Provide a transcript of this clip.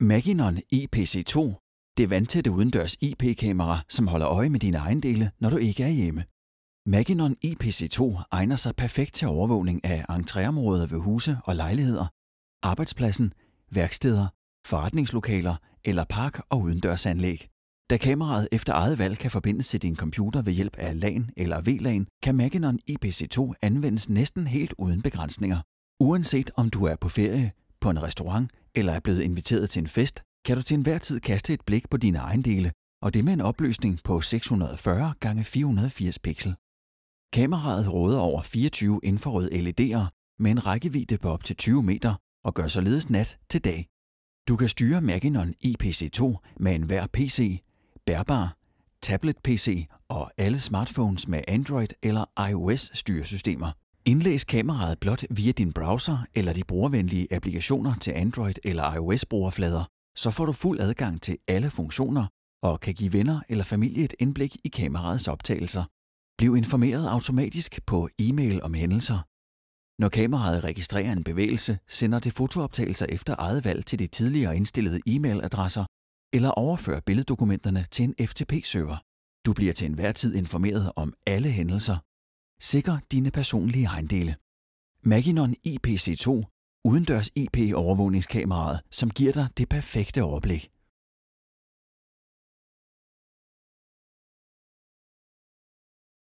Maginon IPC2 det vandtætte udendørs IP-kamera, som holder øje med dine ejendele, når du ikke er hjemme. Maginon IPC2 egner sig perfekt til overvågning af entréområder ved huse og lejligheder, arbejdspladsen, værksteder, forretningslokaler eller park- og udendørsanlæg. Da kameraet efter eget valg kan forbindes til din computer ved hjælp af LAN eller VLAN, kan Maginon IPC2 anvendes næsten helt uden begrænsninger. Uanset om du er på ferie, på en restaurant eller er blevet inviteret til en fest, kan du til enhver tid kaste et blik på dine ejendele, og det med en opløsning på 640 x 480 pixel. Kameraet råder over 24 infrarøde LED'er med en rækkevidde på op til 20 meter og gør således nat til dag. Du kan styre Macinon IPC2 med enhver PC, bærbar, tablet-PC og alle smartphones med Android- eller iOS-styresystemer. Indlæs kameraet blot via din browser eller de brugervenlige applikationer til Android- eller iOS-brugerflader, så får du fuld adgang til alle funktioner og kan give venner eller familie et indblik i kameraets optagelser. Bliv informeret automatisk på e-mail om hændelser. Når kameraet registrerer en bevægelse, sender det fotooptagelser efter eget valg til de tidligere indstillede e-mailadresser eller overfører billeddokumenterne til en FTP-server. Du bliver til enhver tid informeret om alle hændelser, Sikre dine personlige ejendele. Maginon IPC2 udendørs IP-overvågningskameraet, som giver dig det perfekte overblik.